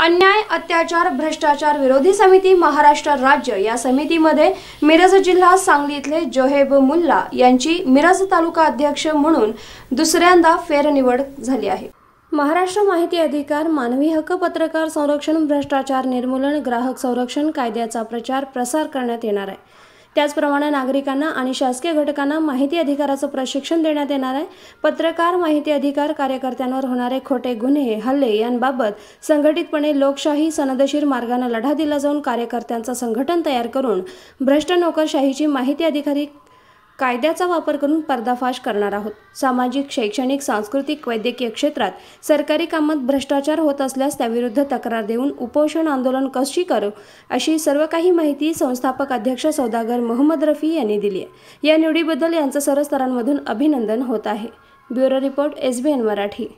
अन्याय अत्याचार भ्रष्टाचार विरोधी समिती महाराष्ट्र राज्य या समितीमध्ये मिरज जिल्हा सांगली इथले जोहेब मुल्ला यांची मिरज तालुका अध्यक्ष म्हणून दुसऱ्यांदा फेरनिवड झाली आहे महाराष्ट्र माहिती अधिकार मानवी हक्क पत्रकार संरक्षण भ्रष्टाचार निर्मूलन ग्राहक संरक्षण कायद्याचा प्रचार प्रसार करण्यात येणार आहे त्याचप्रमाणे नागरिकांना आणि शासकीय घटकांना माहिती अधिकाराचं प्रशिक्षण देण्यात येणार आहे पत्रकार माहिती अधिकार कार्यकर्त्यांवर होणारे खोटे गुन्हे हल्ले यांबाबत संघटितपणे लोकशाही सनदशीर मार्गाने लढा दिला जाऊन कार्यकर्त्यांचं संघटन तयार करून भ्रष्ट नोकरशाहीची माहिती अधिकारी कायद्याचा वापर करून पर्दाफाश करणार आहोत सामाजिक शैक्षणिक सांस्कृतिक वैद्यकीय क्षेत्रात सरकारी कामात भ्रष्टाचार होत असल्यास त्याविरुद्ध तक्रार देऊन उपोषण आंदोलन कशी करू अशी सर्व काही माहिती संस्थापक अध्यक्ष सौदागर मोहम्मद रफी यांनी दिली आहे या निवडीबद्दल यांचं सर्व स्तरांमधून अभिनंदन होत आहे bureau report S B N Marathi